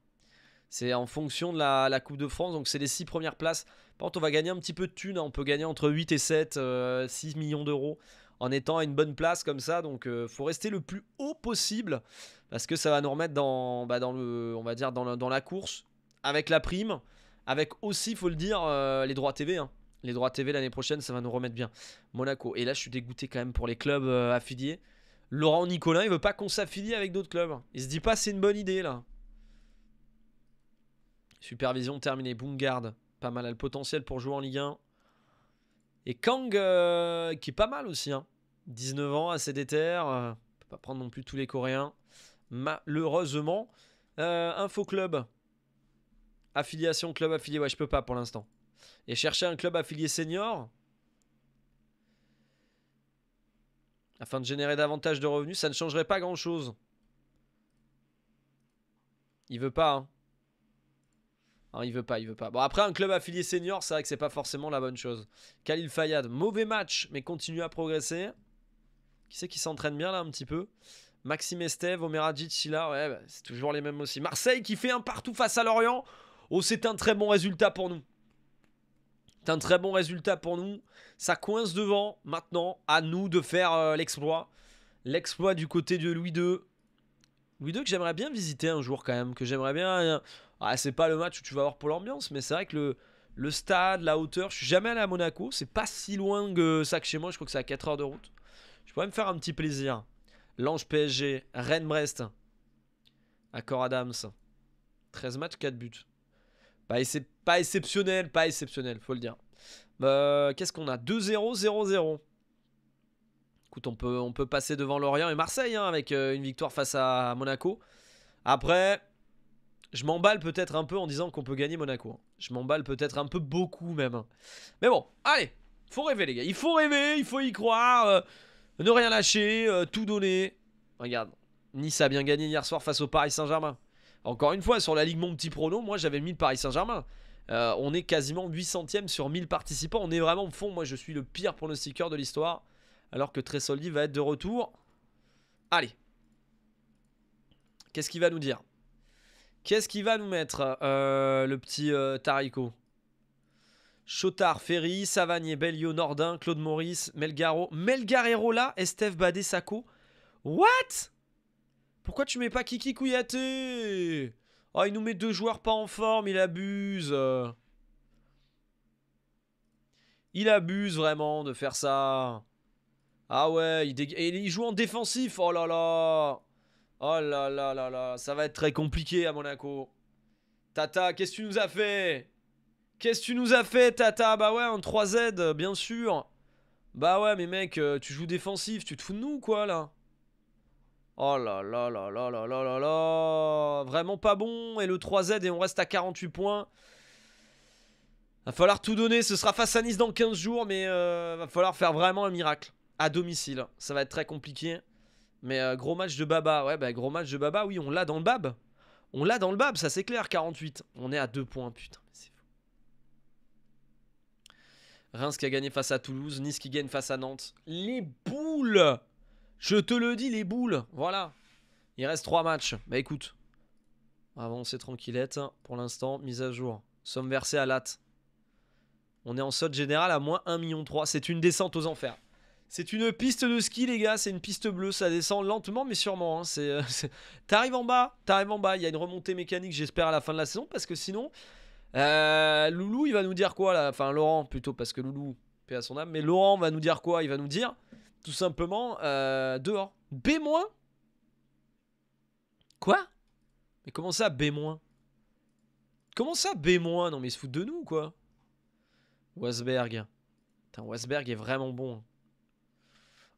[SPEAKER 1] C'est en fonction de la, Coupe de France, donc c'est les 6 premières places. Par contre, on va gagner un petit peu de thunes, hein. on peut gagner entre 8 et 7, 6 euh, millions d'euros en étant à une bonne place comme ça. Donc, il euh, faut rester le plus haut possible parce que ça va nous remettre dans, bah, dans le, on va dire dans, dans, la course avec la prime, avec aussi, faut le dire, euh, les droits TV. Hein. Les droits TV l'année prochaine, ça va nous remettre bien. Monaco. Et là, je suis dégoûté quand même pour les clubs affiliés. Laurent Nicolin, il veut pas qu'on s'affilie avec d'autres clubs. Il se dit pas c'est une bonne idée là. Supervision terminée. Boomgard, pas mal. à le potentiel pour jouer en Ligue 1. Et Kang, euh, qui est pas mal aussi. 19 hein. ans, assez déter. Euh, peut pas prendre non plus tous les Coréens. Malheureusement. Euh, info club. Affiliation, club affilié. Ouais, je peux pas pour l'instant. Et chercher un club affilié senior. Afin de générer davantage de revenus, ça ne changerait pas grand chose. Il veut pas. Hein. Hein, il veut pas, il veut pas. Bon, après, un club affilié senior, c'est vrai que c'est pas forcément la bonne chose. Khalil Fayad, mauvais match, mais continue à progresser. Qui c'est qui s'entraîne bien là un petit peu Maxime Estève, Omeradjic, ouais, bah, c'est toujours les mêmes aussi. Marseille qui fait un partout face à Lorient. Oh, c'est un très bon résultat pour nous. C'est un très bon résultat pour nous. Ça coince devant. Maintenant, à nous de faire euh, l'exploit. L'exploit du côté de Louis II que j'aimerais bien visiter un jour quand même, que j'aimerais bien. Euh, ah, c'est pas le match où tu vas voir pour l'ambiance, mais c'est vrai que le, stade, la hauteur, je suis jamais allé à Monaco, c'est pas si loin que ça que chez moi, je crois que c'est à 4 heures de route. Je pourrais me faire un petit plaisir. L'Ange PSG, Rennes-Brest, Accord Adams, 13 matchs, 4 buts. Pas, pas exceptionnel, pas exceptionnel, faut le dire. Euh, qu'est-ce qu'on a 2-0, 0-0 on peut, passer devant Lorient et Marseille hein, avec euh, une victoire face à Monaco. Après, je m'emballe peut-être un peu en disant qu'on peut gagner Monaco. Hein. Je m'emballe peut-être un peu beaucoup même. Hein. Mais bon, allez, faut rêver les gars. Il faut rêver, il faut y croire. Euh, ne rien lâcher, euh, tout donner. Regarde, Nice a bien gagné hier soir face au Paris Saint-Germain. Encore une fois, sur la Ligue Mon Petit Prono, moi j'avais mis le Paris Saint-Germain. on est quasiment 800ème sur 1000 participants. On est vraiment au fond. Moi je suis le pire pronostiqueur de l'histoire. Alors que Tressoldi va être de retour. Allez. Qu'est-ce qu'il va nous dire Qu'est-ce qu'il va nous mettre, euh, le petit euh, Tarico Chotard, Ferry, Savanier, Bellio, Nordin, Claude Maurice, Melgaro. Melgarero là, Estef Badé, What Pourquoi tu mets pas Kiki Kouyaté Oh, il nous met deux joueurs pas en forme, il abuse. Il abuse vraiment de faire ça. Ah ouais, il, joue en défensif. Oh là là. Oh là là là là. Ça va être très compliqué à Monaco. Tata, qu'est-ce que tu nous as fait Qu'est-ce que tu nous as fait, Tata Bah ouais, en 3Z, bien sûr. Bah ouais, mais mec, euh, tu joues défensif. Tu te fous de nous, quoi, là Oh là là là là là là là là Vraiment pas bon. Et le 3Z, et on reste à 48 points. Va falloir tout donner. Ce sera face à Nice dans 15 jours, mais euh, va falloir faire vraiment un miracle à domicile. Ça va être très compliqué. Mais euh, gros match de Baba. Ouais, bah gros match de Baba, oui, on l'a dans le Bab. On l'a dans le Bab, ça c'est clair, 48. On est à 2 points, putain, mais c'est fou. Reims qui a gagné face à Toulouse, Nice qui gagne face à Nantes. Les boules Je te le dis, les boules Voilà. Il reste 3 matchs. Bah écoute, avancez tranquillette hein, pour l'instant, mise à jour. sommes versés à latte. On est en solde général à moins 1,3 million. C'est une descente aux enfers. C'est une piste de ski les gars, c'est une piste bleue, ça descend lentement mais sûrement. Hein. Euh, t'arrives en bas, t'arrives en bas, il y a une remontée mécanique j'espère à la fin de la saison parce que sinon, euh, Loulou il va nous dire quoi là, enfin Laurent plutôt parce que Loulou, paix à son âme, mais Laurent va nous dire quoi Il va nous dire tout simplement euh, dehors. B- Quoi Mais comment ça B-? Comment ça B-? Non mais ils se foutent de nous quoi. Wasberg. Putain, Wasberg est vraiment bon. Hein.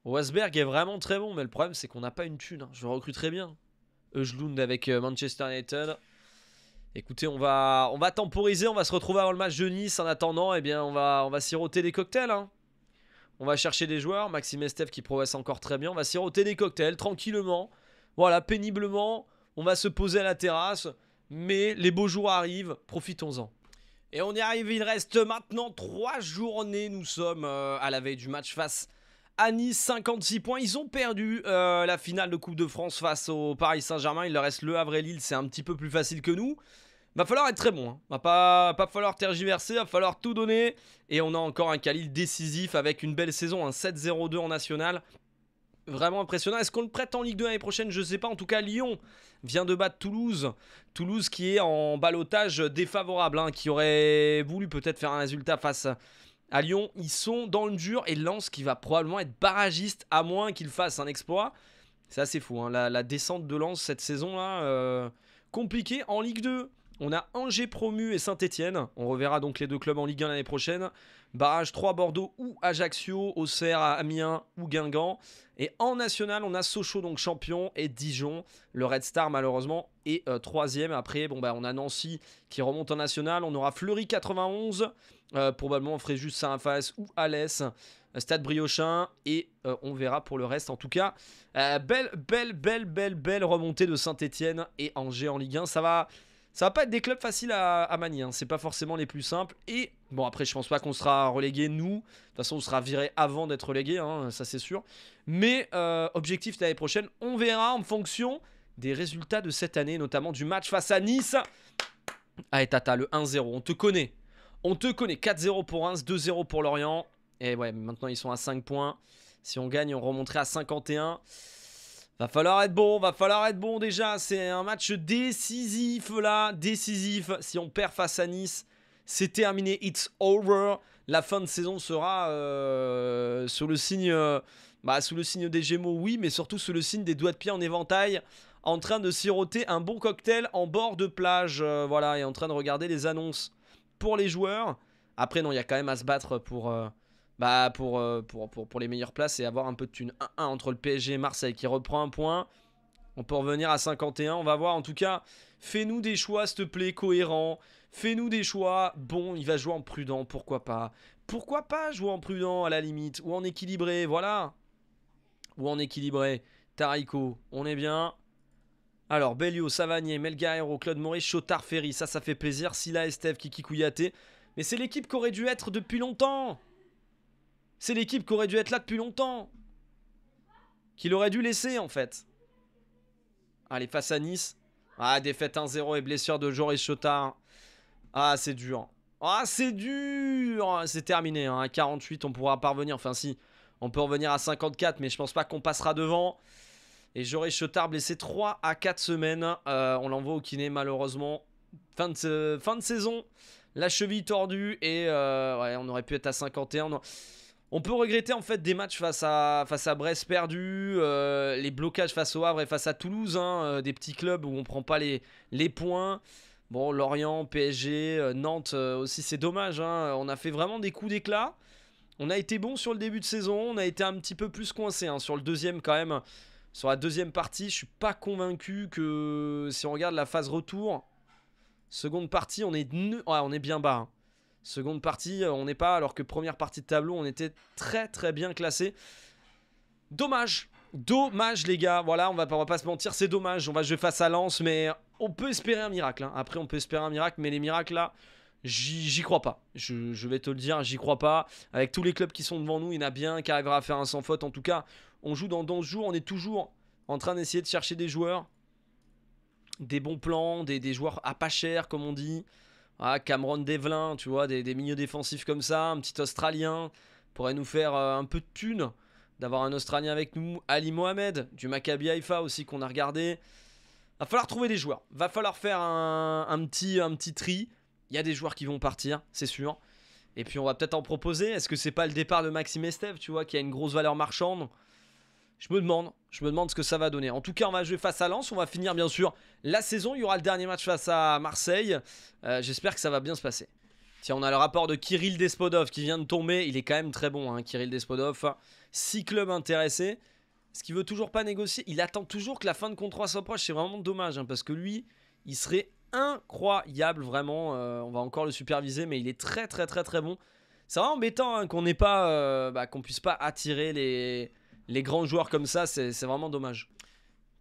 [SPEAKER 1] Wasberg est vraiment très bon, mais le problème c'est qu'on n'a pas une thune. Hein. Je recrute très bien. Eugelund avec euh, Manchester United. Écoutez, on va, on va temporiser, on va se retrouver avant le match de Nice. En attendant, eh bien, on va, on va siroter des cocktails. Hein. On va chercher des joueurs. Maxime Estef qui progresse encore très bien. On va siroter des cocktails tranquillement. Voilà, péniblement. On va se poser à la terrasse. Mais les beaux jours arrivent. Profitons-en. Et on y arrive. Il reste maintenant trois journées. Nous sommes euh, à la veille du match face à Nice, 56 points. Ils ont perdu euh, la finale de Coupe de France face au Paris Saint-Germain. Il leur reste le Havre et Lille, c'est un petit peu plus facile que nous. Va falloir être très bon, hein. va pas, falloir tergiverser, va falloir tout donner. Et on a encore un calibre décisif avec une belle saison, un hein. 7-0-2 en national vraiment impressionnant. Est-ce qu'on le prête en Ligue 2 l'année prochaine Je ne sais pas. En tout cas, Lyon vient de battre Toulouse. Toulouse qui est en balotage défavorable, hein, qui aurait voulu peut-être faire un résultat face à Lyon, ils sont dans le dur et Lens qui va probablement être barragiste à moins qu'il fasse un exploit. C'est assez fou, hein. la, descente de Lens cette saison-là, euh, compliquée en Ligue 2. On a Angers promu et Saint-Etienne. On reverra donc les deux clubs en Ligue 1 l'année prochaine. Barrage 3 Bordeaux ou Ajaccio, Auxerre, Amiens ou Guingamp. Et en national, on a Sochaux donc champion et Dijon. Le Red Star malheureusement est euh, troisième. Après, bon bah on a Nancy qui remonte en national. On aura Fleury 91, euh, Probablement on ferait juste Saint-Face ou Alès. Euh, Stade Briochin et on verra pour le reste. En tout cas, belle, belle, belle, belle, belle remontée de Saint-Etienne et Angers en Ligue 1. Ça va, ça va pas être des clubs faciles à, manier, hein. c'est pas forcément les plus simples. Et bon, après, je pense pas qu'on sera relégué, nous. De toute façon, on sera viré avant d'être relégué, hein, ça c'est sûr. Mais euh, objectif l'année prochaine, on verra en fonction des résultats de cette année, notamment du match face à Nice. Allez, ah, Tata, le 1-0, on te connaît. On te connaît. 4-0 pour Reims, 2-0 pour Lorient. Et eh ouais, maintenant ils sont à 5 points. Si on gagne, on remonterait à 51. Va falloir être bon, va falloir être bon déjà. C'est un match décisif là, décisif. Si on perd face à Nice, c'est terminé, it's over. La fin de saison sera euh, sous le signe, euh, bah, sous le signe des Gémeaux, oui, mais surtout sous le signe des doigts de pied en éventail, en train de siroter un bon cocktail en bord de plage, euh, voilà, et en train de regarder les annonces pour les joueurs. Après, non, il y a quand même à se battre pour bah, euh, pour, pour, les meilleures places et avoir un peu de thune. 1-1 entre le PSG et Marseille qui reprend un point. On peut revenir à 51, on va voir. En tout cas, fais-nous des choix, s'il te plaît, cohérents. Fais-nous des choix. Bon, il va jouer en prudent, pourquoi pas Pourquoi pas jouer en prudent à la limite Ou en équilibré, voilà. Ou en équilibré. Tarico, on est bien. Alors, Bellio Savanier, Melgaero, Claude Maurice, Chotard, Ferry. Ça, ça fait plaisir. Silla, Estef, Kiki Kouyaté. Mais c'est l'équipe qu'aurait dû être depuis longtemps c'est l'équipe qui aurait dû être là depuis longtemps. Qu'il aurait dû laisser, en fait. Allez, face à Nice. Ah, défaite 1-0 et blessure de Joris Chotard Ah, c'est dur. Ah, c'est dur C'est terminé. Hein. À 48, on pourra parvenir, Enfin, si, on peut revenir à 54, mais je pense pas qu'on passera devant. Et Joris Chotard blessé 3 à 4 semaines. Euh, on l'envoie au kiné, malheureusement. Fin de, euh, fin de saison. La cheville tordue. Et euh, ouais, on aurait pu être à 51. On peut regretter en fait des matchs face à, face à Brest perdu, euh, les blocages face au Havre et face à Toulouse, hein, euh, des petits clubs où on prend pas les, les points. Bon, Lorient, PSG, euh, Nantes aussi, c'est dommage. Hein. on a fait vraiment des coups d'éclat. On a été bon sur le début de saison, on a été un petit peu plus coincé hein, sur le deuxième quand même. Sur la deuxième partie, je suis pas convaincu que si on regarde la phase retour, seconde partie, on est, on est bien bas. Seconde partie, euh, on n'est pas, alors que première partie de tableau, on était très très bien classé. Dommage, dommage les gars, voilà, on va, pas se mentir, c'est dommage, on va jouer face à Lens, mais on peut espérer un miracle. Hein. Après, on peut espérer un miracle, mais les miracles là, j'y crois pas. Je, vais te le dire, j'y crois pas. Avec tous les clubs qui sont devant nous, il y en a bien qui arrivera à faire un sans faute. En tout cas, on joue dans ce jours, on est toujours en train d'essayer de chercher des joueurs, des bons plans, des, des joueurs à pas cher, comme on dit ah, Cameron Devlin, tu vois, des, milieux défensifs comme ça, un petit Australien, pourrait nous faire euh, un peu de thunes d'avoir un Australien avec nous, Ali Mohamed, du Maccabi Haifa aussi qu'on a regardé. Va falloir trouver des joueurs, va falloir faire un, un petit, un petit tri. Il y a des joueurs qui vont partir, c'est sûr. Et puis on va peut-être en proposer. Est-ce que c'est pas le départ de Maxime Estève, tu vois, qui a une grosse valeur marchande je me demande, je me demande ce que ça va donner. En tout cas, on va jouer face à Lens. On va finir, bien sûr, la saison. Il y aura le dernier match face à Marseille. Euh, j'espère que ça va bien se passer. Tiens, on a le rapport de Kirill Despodov qui vient de tomber. Il est quand même très bon, hein, Kirill Despodov. Six clubs intéressés. Ce qui veut toujours pas négocier. Il attend toujours que la fin de contrat s'approche. C'est vraiment dommage, hein, parce que lui, il serait incroyable, vraiment. Euh, on va encore le superviser, mais il est très, très, très, très bon. C'est vraiment embêtant hein, qu'on n'ait pas, euh, bah, qu'on puisse pas attirer les les grands joueurs comme ça, c'est vraiment dommage.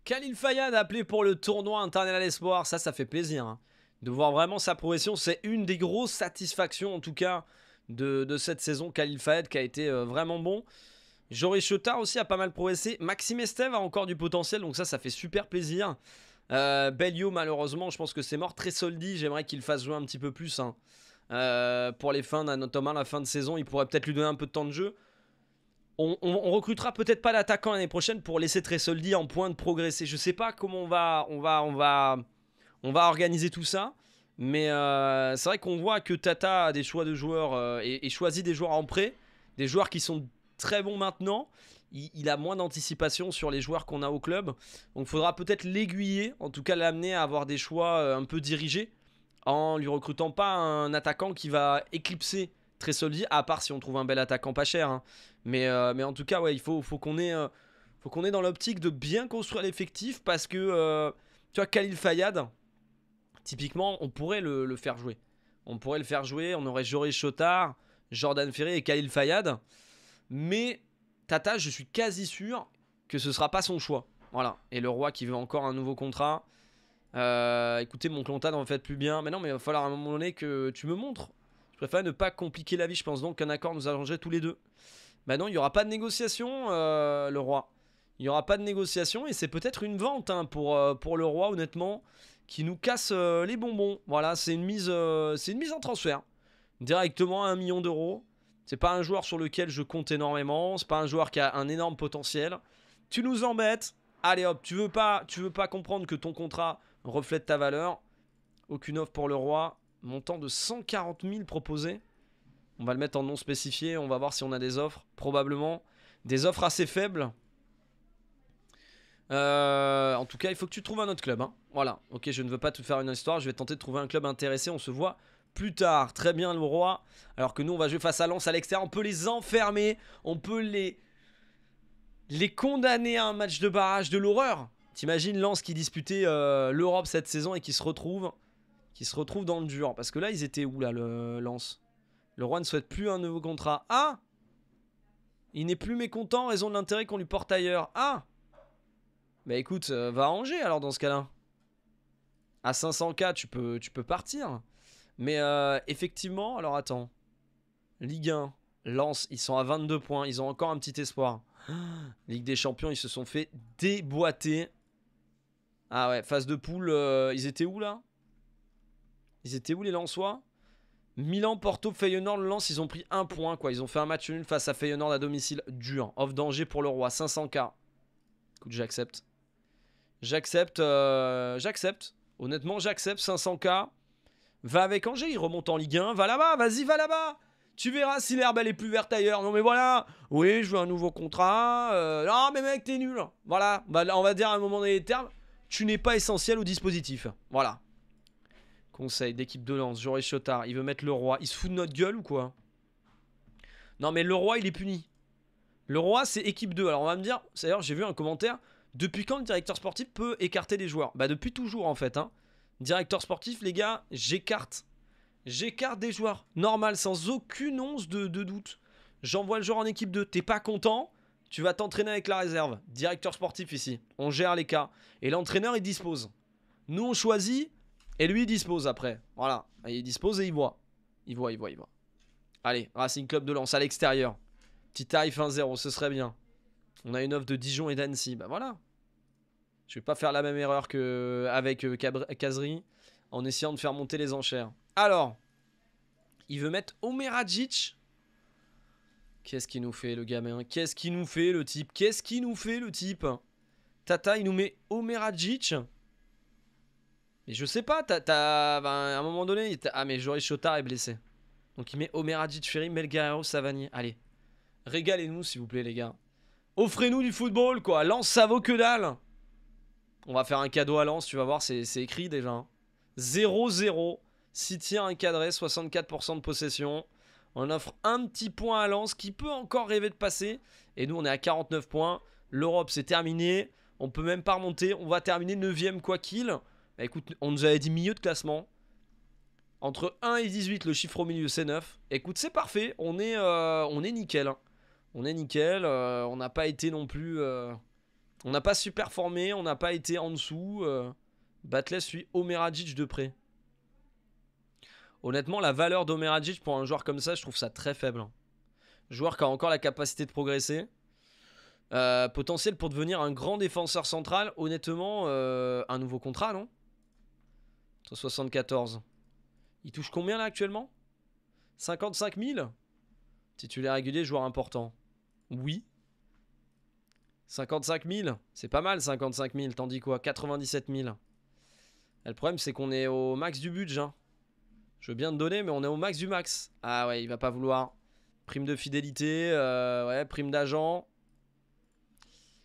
[SPEAKER 1] Khalil Fayad a appelé pour le tournoi à l'espoir. ça, ça fait plaisir. Hein, de voir vraiment sa progression, c'est une des grosses satisfactions en tout cas de, cette saison. Khalil Fayad qui a été euh, vraiment bon. Jori Chotard aussi a pas mal progressé. Maxime Estève a encore du potentiel, donc ça, ça fait super plaisir. Euh, Belio, malheureusement, je pense que c'est mort. Très soldi, j'aimerais qu'il fasse jouer un petit peu plus. Hein. Euh, pour les fins, hein, notamment la fin de saison, il pourrait peut-être lui donner un peu de temps de jeu on, on, recrutera peut-être pas l'attaquant l'année prochaine pour laisser Tressoldi en point de progresser. Je sais pas comment on va, on va, on va, on va organiser tout ça. Mais euh, c'est vrai qu'on voit que Tata a des choix de joueurs euh, et, choisit des joueurs en prêt, des joueurs qui sont très bons maintenant. Il, a moins d'anticipation sur les joueurs qu'on a au club. Donc il faudra peut-être l'aiguiller, en tout cas l'amener à avoir des choix euh, un peu dirigés en lui recrutant pas un attaquant qui va éclipser Tressoldi, à part si on trouve un bel attaquant pas cher. Hein. Euh, mais, en tout cas, ouais, il faut, qu'on ait, euh, ait dans l'optique de bien construire l'effectif parce que, euh, tu vois, Khalil Fayad, typiquement, on pourrait le, faire jouer. On pourrait le faire jouer, on aurait Joris Chotard, Jordan Ferré et Khalil Fayad. Mais Tata, je suis quasi sûr que ce sera pas son choix. Voilà. Et le roi qui veut encore un nouveau contrat. écoutez, mon Clonta en fait plus bien. Mais non, mais il va falloir à un moment donné que tu me montres. Je préfère ne pas compliquer la vie. Je pense donc qu'un accord nous arrangerait tous les deux. Bah non, il n'y aura pas de négociation, euh, le roi. Il n'y aura pas de négociation et c'est peut-être une vente hein, pour, euh, pour le roi, honnêtement, qui nous casse euh, les bonbons. Voilà, c'est une, mise, c'est une mise en transfert. Directement à un million d'euros. C'est pas un joueur sur lequel je compte énormément. C'est pas un joueur qui a un énorme potentiel. Tu nous embêtes. Allez hop, tu veux pas, tu veux pas comprendre que ton contrat reflète ta valeur. Aucune offre pour le roi. Montant de 140 000 proposés on va le mettre en non spécifié. On va voir si on a des offres. Probablement des offres assez faibles. Euh, en tout cas, il faut que tu trouves un autre club. Hein. Voilà. Ok, je ne veux pas te faire une histoire. Je vais tenter de trouver un club intéressé. On se voit plus tard. Très bien, le roi. Alors que nous, on va jouer face à Lens à l'extérieur. On peut les enfermer. On peut les les condamner à un match de barrage de l'horreur. T'imagines Lens qui disputait euh, l'Europe cette saison et qui se retrouve qui se retrouve dans le dur. Parce que là, ils étaient où là, le Lens le roi ne souhaite plus un nouveau contrat. Ah Il n'est plus mécontent en raison de l'intérêt qu'on lui porte ailleurs. Ah Bah écoute, euh, va à alors dans ce cas-là. À 500k, tu peux, tu peux partir. Mais euh, effectivement, alors attends. Ligue 1, Lance. ils sont à 22 points. Ils ont encore un petit espoir. Ligue des Champions, ils se sont fait déboîter. Ah ouais, phase de poule, euh, ils étaient où là Ils étaient où les Lensois Milan, Porto, Feyenoord, Lance Lens, ils ont pris un point, quoi. Ils ont fait un match nul face à Feyenoord à domicile, dur. Off danger pour le roi, 500K. Écoute, j'accepte. J'accepte, euh, j'accepte. Honnêtement, j'accepte, 500K. Va avec Angers, il remonte en Ligue 1. Va là-bas, vas-y, va là-bas. Tu verras si l'herbe, elle est plus verte ailleurs. Non, mais voilà. Oui, je veux un nouveau contrat. Euh, non, mais mec, t'es nul. Voilà, bah, on va dire à un moment donné les termes. Tu n'es pas essentiel au dispositif. Voilà, Conseil d'équipe de lance, Joris Chotard, il veut mettre le roi. Il se fout de notre gueule ou quoi Non mais le roi il est puni. Le roi c'est équipe 2. Alors on va me dire, d'ailleurs j'ai vu un commentaire, depuis quand le directeur sportif peut écarter des joueurs Bah depuis toujours en fait. Hein. Directeur sportif les gars, j'écarte. J'écarte des joueurs. Normal, sans aucune once de, de doute. J'envoie le joueur en équipe 2. T'es pas content tu vas t'entraîner avec la réserve. Directeur sportif ici. On gère les cas. Et l'entraîneur, il dispose. Nous, on choisit et lui, il dispose après. Voilà. Il dispose et il voit. Il voit, il voit, il voit. Allez, Racing Club de Lens à l'extérieur. Petit tarif 1-0, ce serait bien. On a une offre de Dijon et d'Annecy. Bah voilà. Je vais pas faire la même erreur qu'avec Kazri euh, en essayant de faire monter les enchères. Alors, il veut mettre Omerajic. Qu'est-ce qu'il nous fait le gamin Qu'est-ce qu'il nous fait le type Qu'est-ce qu'il nous fait le type Tata, il nous met Omerajic. Mais je sais pas, t'as, ben, à un moment donné, ah mais Joris Chotard est blessé. Donc il met Omeradji Ferry, Mel Savani. Allez, régalez-nous s'il vous plaît les gars. Offrez-nous du football quoi, Lance ça vaut que dalle. On va faire un cadeau à Lance, tu vas voir, c'est, écrit déjà. 0-0, hein. 6 un cadré, 64% de possession. On offre un petit point à Lance, qui peut encore rêver de passer. Et nous on est à 49 points. L'Europe c'est terminé. On peut même pas remonter. On va terminer 9ème quoi qu'il. Bah, écoute, on nous avait dit milieu de classement. Entre 1 et 18, le chiffre au milieu, c'est 9. Écoute, c'est parfait. On est, euh, on est nickel. Hein. On est nickel. Euh, on n'a pas été non plus. Euh, on n'a pas super formé. On n'a pas été en dessous. Batles suit Omeradjic de près. Honnêtement, la valeur d'Omeradjic pour un joueur comme ça, je trouve ça très faible. Hein. Joueur qui a encore la capacité de progresser. potentiel pour devenir un grand défenseur central. Honnêtement, un nouveau contrat, non 74. Il touche combien là actuellement 55 000 Titulaire régulier, joueur important. Oui. 55 000 C'est pas mal 55 000. Tandis quoi 97 000. le problème c'est qu'on est au max du budget. Hein. Je veux bien te donner mais on est au max du max. Ah ouais il va pas vouloir. Prime de fidélité, euh, ouais, prime d'agent.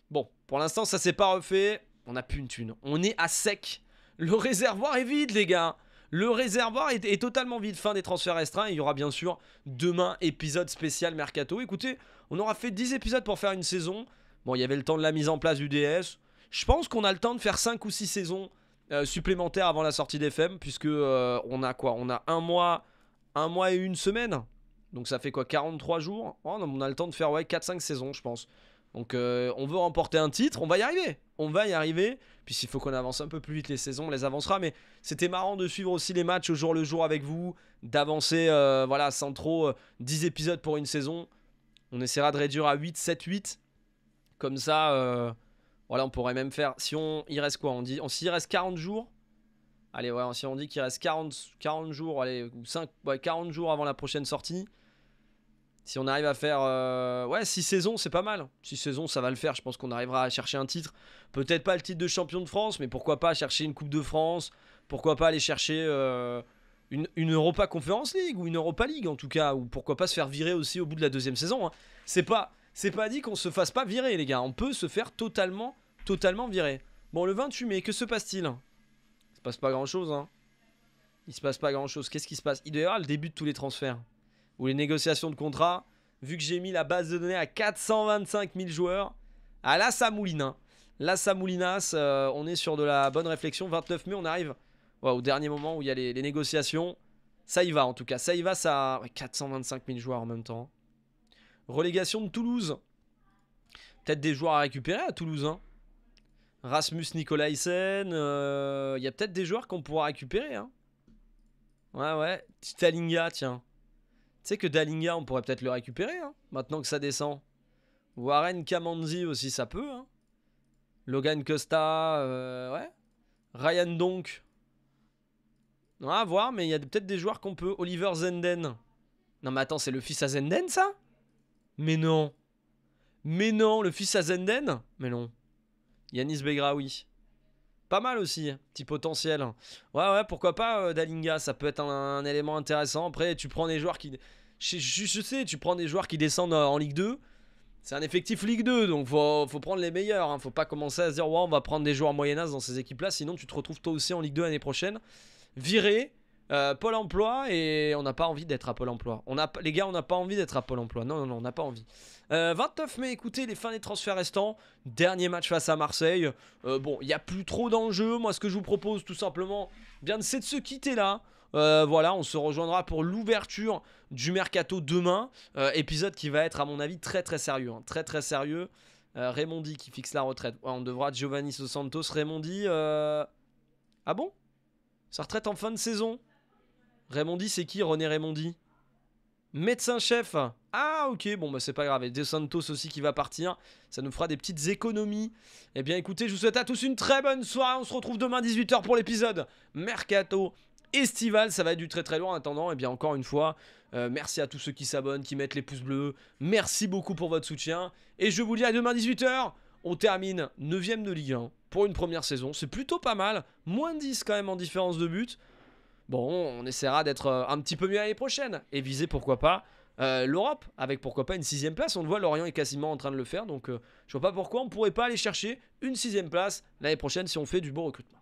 [SPEAKER 1] Bon, pour l'instant ça s'est pas refait. On a plus une thune. On est à sec le réservoir est vide, les gars. Le réservoir est, totalement vide. Fin des transferts restreints. il y aura bien sûr demain épisode spécial Mercato. Écoutez, on aura fait 10 épisodes pour faire une saison. Bon, il y avait le temps de la mise en place du DS. Je pense qu'on a le temps de faire 5 ou 6 saisons euh, supplémentaires avant la sortie d'FM. Puisque euh, on a quoi On a un mois, un mois et une semaine. Donc ça fait quoi 43 jours oh, On a le temps de faire ouais, 4-5 saisons, je pense. Donc euh, on veut remporter un titre, on va y arriver. On va y arriver. Puis s'il faut qu'on avance un peu plus vite les saisons, on les avancera. Mais c'était marrant de suivre aussi les matchs au jour le jour avec vous, d'avancer euh, voilà, sans trop 10 euh, épisodes pour une saison. On essaiera de réduire à 8, 7, 8. Comme ça, voilà, on pourrait même faire. Si on il reste quoi On dit s'il reste 40 jours. Allez, ouais, si on dit qu'il reste 40, 40 jours, allez, ou 5, ouais, 40 jours avant la prochaine sortie, si on arrive à faire. Euh, ouais, 6 saisons, c'est pas mal. 6 saisons, ça va le faire. Je pense qu'on arrivera à chercher un titre. Peut-être pas le titre de champion de France, mais pourquoi pas chercher une Coupe de France Pourquoi pas aller chercher euh, une, Europa Conference League ou une Europa League en tout cas Ou pourquoi pas se faire virer aussi au bout de la deuxième saison hein. C'est pas, pas dit qu'on se fasse pas virer, les gars. On peut se faire totalement, totalement virer. Bon, le 28 mai, que se passe-t-il Il se passe pas grand-chose, hein. Il se passe pas grand-chose. Qu'est-ce qui se passe Il y le début de tous les transferts ou les négociations de contrat, vu que j'ai mis la base de données à 425 000 joueurs, à la mouline. Hein. La Samoulinas, euh, on est sur de la bonne réflexion. 29 mai, on arrive au dernier moment où il y a les, négociations. Ça y va en tout cas, ça y va, ça... 425 000 joueurs en même temps. Relégation de Toulouse. Peut-être des joueurs à récupérer à Toulouse. Hein. Rasmus Nicolaisen. Euh, il y a peut-être des joueurs qu'on pourra récupérer. Hein. Ouais, ouais. Titalinga, tiens. Tu sais que Dalinga, on pourrait peut-être le récupérer, hein, maintenant que ça descend. Warren Kamanzi aussi, ça peut. Hein. Logan Costa, euh, ouais. Ryan Donk. On va voir, mais il y a peut-être des joueurs qu'on peut. Oliver Zenden. Non, mais attends, c'est le fils à Zenden, ça Mais non. Mais non, le fils à Zenden Mais non. Yanis oui. Pas mal aussi, petit potentiel. Ouais, ouais, pourquoi pas euh, Dalinga, ça peut être un, élément intéressant. Après, tu prends des joueurs qui... Je, sais, tu prends des joueurs qui descendent euh, en Ligue 2. C'est un effectif Ligue 2, donc faut, faut prendre les meilleurs. Hein. Faut pas commencer à se dire, ouais, on va prendre des joueurs moyen dans ces équipes-là, sinon tu te retrouves toi aussi en Ligue 2 l'année prochaine. Virer, euh, Pôle emploi et on n'a pas envie d'être à Pôle emploi. On a, les gars, on n'a pas envie d'être à Pôle emploi. Non, non, non, on n'a pas envie. 29 euh, mai, écoutez, les fins des transferts restants. Dernier match face à Marseille. Euh, bon, il n'y a plus trop d'enjeux. Moi, ce que je vous propose, tout simplement, bien c'est de se quitter là. voilà, on se rejoindra pour l'ouverture du mercato demain. épisode qui va être, à mon avis, très très sérieux. Hein. très très sérieux. qui fixe la retraite. on devra Giovanni Santos. Raymondi Ah bon Sa retraite en fin de saison Raymondi, c'est qui René Raymondi Médecin-chef Ah ok, bon bah c'est pas grave, et De Santos aussi qui va partir, ça nous fera des petites économies. Eh bien écoutez, je vous souhaite à tous une très bonne soirée, on se retrouve demain 18h pour l'épisode Mercato estival, ça va être du très très loin en attendant, et eh bien encore une fois, euh, merci à tous ceux qui s'abonnent, qui mettent les pouces bleus, merci beaucoup pour votre soutien, et je vous dis à demain 18h on termine 9ème de Ligue 1 pour une première saison. C'est plutôt pas mal. Moins 10 quand même en différence de but. Bon, on essaiera d'être euh, un petit peu mieux l'année prochaine et viser pourquoi pas euh, l'Europe avec pourquoi pas une sixième place. On le voit, Lorient est quasiment en train de le faire, donc je euh, je vois pas pourquoi on pourrait pas aller chercher une sixième place l'année prochaine si on fait du bon recrutement.